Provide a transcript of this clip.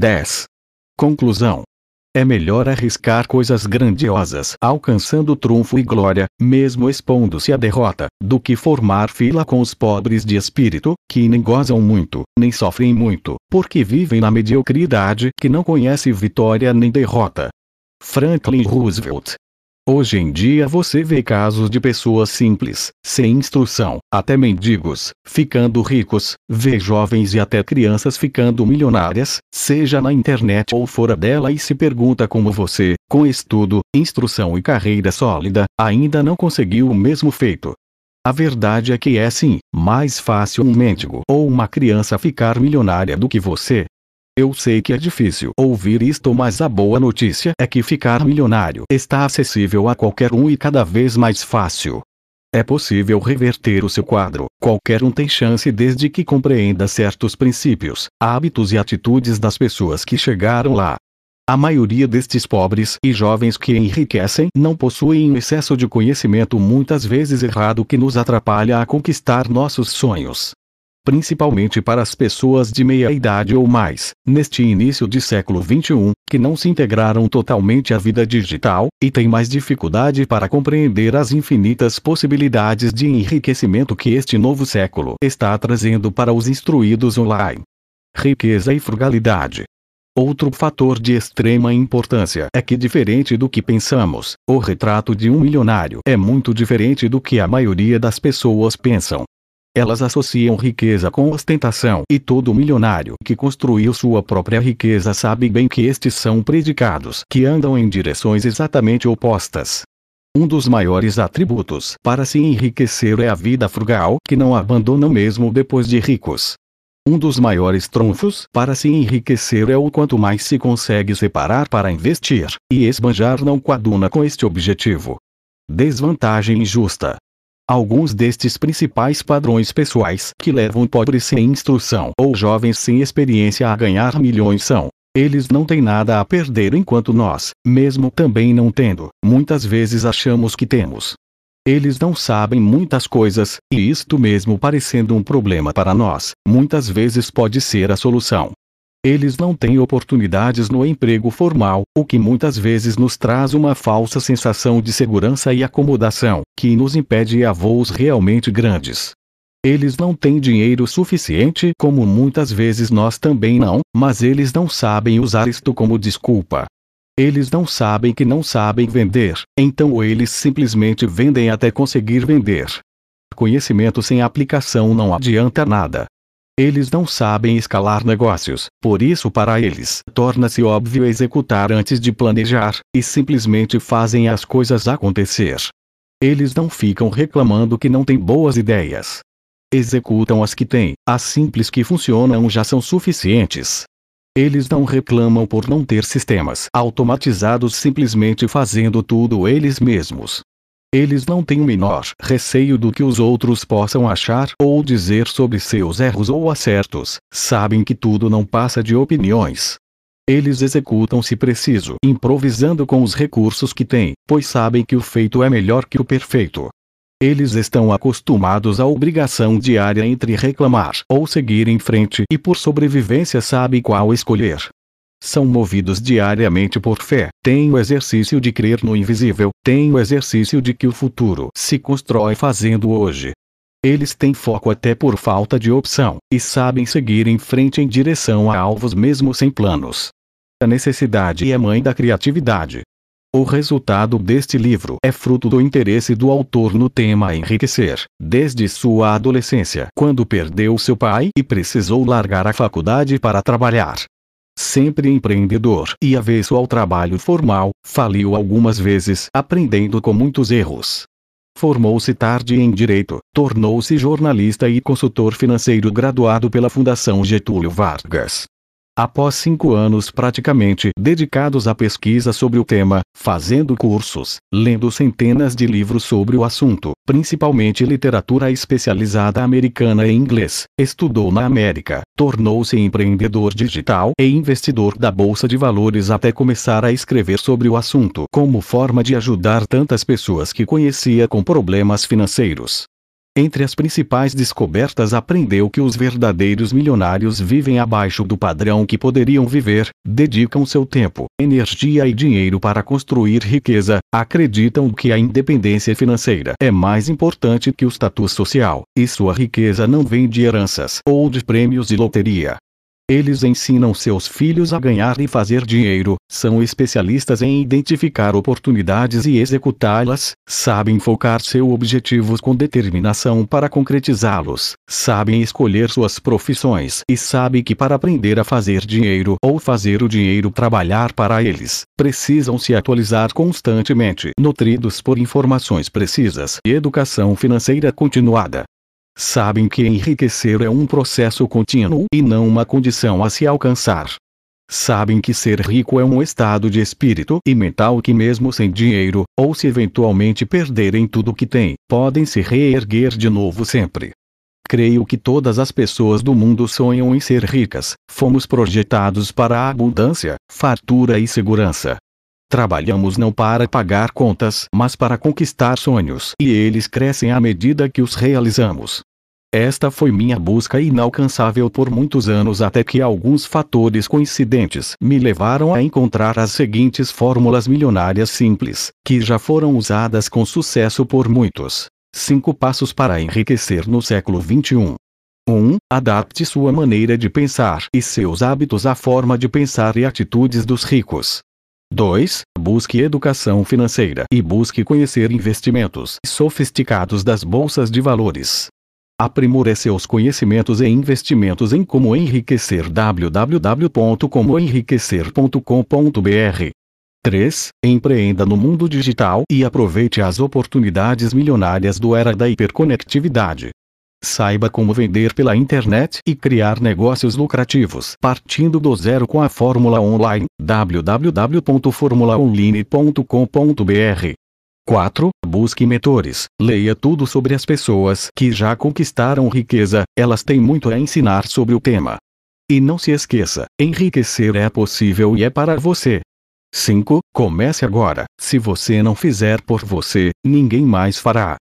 10. Conclusão. É melhor arriscar coisas grandiosas alcançando trunfo e glória, mesmo expondo-se à derrota, do que formar fila com os pobres de espírito, que nem gozam muito, nem sofrem muito, porque vivem na mediocridade que não conhece vitória nem derrota. Franklin Roosevelt Hoje em dia você vê casos de pessoas simples, sem instrução, até mendigos, ficando ricos, vê jovens e até crianças ficando milionárias, seja na internet ou fora dela e se pergunta como você, com estudo, instrução e carreira sólida, ainda não conseguiu o mesmo feito. A verdade é que é sim, mais fácil um mendigo ou uma criança ficar milionária do que você, eu sei que é difícil ouvir isto mas a boa notícia é que ficar milionário está acessível a qualquer um e cada vez mais fácil. É possível reverter o seu quadro, qualquer um tem chance desde que compreenda certos princípios, hábitos e atitudes das pessoas que chegaram lá. A maioria destes pobres e jovens que enriquecem não possuem um excesso de conhecimento muitas vezes errado que nos atrapalha a conquistar nossos sonhos principalmente para as pessoas de meia idade ou mais, neste início de século XXI, que não se integraram totalmente à vida digital, e têm mais dificuldade para compreender as infinitas possibilidades de enriquecimento que este novo século está trazendo para os instruídos online. Riqueza e frugalidade. Outro fator de extrema importância é que, diferente do que pensamos, o retrato de um milionário é muito diferente do que a maioria das pessoas pensam. Elas associam riqueza com ostentação e todo milionário que construiu sua própria riqueza sabe bem que estes são predicados que andam em direções exatamente opostas. Um dos maiores atributos para se enriquecer é a vida frugal que não abandonam mesmo depois de ricos. Um dos maiores trunfos para se enriquecer é o quanto mais se consegue separar para investir, e esbanjar não coaduna com este objetivo. Desvantagem injusta Alguns destes principais padrões pessoais que levam pobres sem instrução ou jovens sem experiência a ganhar milhões são eles não têm nada a perder enquanto nós, mesmo também não tendo, muitas vezes achamos que temos. Eles não sabem muitas coisas, e isto mesmo parecendo um problema para nós, muitas vezes pode ser a solução eles não têm oportunidades no emprego formal, o que muitas vezes nos traz uma falsa sensação de segurança e acomodação, que nos impede a voos realmente grandes. Eles não têm dinheiro suficiente, como muitas vezes nós também não, mas eles não sabem usar isto como desculpa. Eles não sabem que não sabem vender, então eles simplesmente vendem até conseguir vender. Conhecimento sem aplicação não adianta nada. Eles não sabem escalar negócios, por isso, para eles, torna-se óbvio executar antes de planejar, e simplesmente fazem as coisas acontecer. Eles não ficam reclamando que não têm boas ideias. Executam as que têm, as simples que funcionam já são suficientes. Eles não reclamam por não ter sistemas automatizados simplesmente fazendo tudo eles mesmos. Eles não têm o menor receio do que os outros possam achar ou dizer sobre seus erros ou acertos, sabem que tudo não passa de opiniões. Eles executam se preciso, improvisando com os recursos que têm, pois sabem que o feito é melhor que o perfeito. Eles estão acostumados à obrigação diária entre reclamar ou seguir em frente e por sobrevivência sabem qual escolher. São movidos diariamente por fé. têm o exercício de crer no invisível, têm o exercício de que o futuro se constrói fazendo hoje. Eles têm foco até por falta de opção, e sabem seguir em frente em direção a alvos mesmo sem planos. A necessidade é mãe da criatividade. O resultado deste livro é fruto do interesse do autor no tema enriquecer, desde sua adolescência, quando perdeu seu pai e precisou largar a faculdade para trabalhar sempre empreendedor e avesso ao trabalho formal, faliu algumas vezes aprendendo com muitos erros. Formou-se tarde em direito, tornou-se jornalista e consultor financeiro graduado pela Fundação Getúlio Vargas, após cinco anos praticamente dedicados à pesquisa sobre o tema, fazendo cursos, lendo centenas de livros sobre o assunto, principalmente literatura especializada americana e inglês, estudou na América, tornou-se empreendedor digital e investidor da Bolsa de Valores até começar a escrever sobre o assunto como forma de ajudar tantas pessoas que conhecia com problemas financeiros. Entre as principais descobertas aprendeu que os verdadeiros milionários vivem abaixo do padrão que poderiam viver, dedicam seu tempo, energia e dinheiro para construir riqueza, acreditam que a independência financeira é mais importante que o status social, e sua riqueza não vem de heranças ou de prêmios de loteria, eles ensinam seus filhos a ganhar e fazer dinheiro, são especialistas em identificar oportunidades e executá-las, sabem focar seus objetivos com determinação para concretizá-los, sabem escolher suas profissões e sabem que para aprender a fazer dinheiro ou fazer o dinheiro trabalhar para eles, precisam se atualizar constantemente, nutridos por informações precisas e educação financeira continuada sabem que enriquecer é um processo contínuo e não uma condição a se alcançar. Sabem que ser rico é um estado de espírito e mental que, mesmo sem dinheiro, ou se eventualmente perderem tudo o que têm, podem se reerguer de novo sempre. Creio que todas as pessoas do mundo sonham em ser ricas, fomos projetados para a abundância, fartura e segurança. Trabalhamos não para pagar contas, mas para conquistar sonhos, e eles crescem à medida que os realizamos. Esta foi minha busca inalcançável por muitos anos até que alguns fatores coincidentes me levaram a encontrar as seguintes fórmulas milionárias simples, que já foram usadas com sucesso por muitos. 5 passos para enriquecer no século XXI. 1. Adapte sua maneira de pensar e seus hábitos à forma de pensar e atitudes dos ricos. 2. Busque educação financeira e busque conhecer investimentos sofisticados das bolsas de valores. Aprimore seus conhecimentos e investimentos em como enriquecer www.comoenriquecer.com.br 3. Empreenda no mundo digital e aproveite as oportunidades milionárias do era da hiperconectividade. Saiba como vender pela internet e criar negócios lucrativos partindo do zero com a Fórmula Online. www.formulaonline.com.br 4. Busque mentores. Leia tudo sobre as pessoas que já conquistaram riqueza, elas têm muito a ensinar sobre o tema. E não se esqueça: enriquecer é possível e é para você. 5. Comece agora. Se você não fizer por você, ninguém mais fará.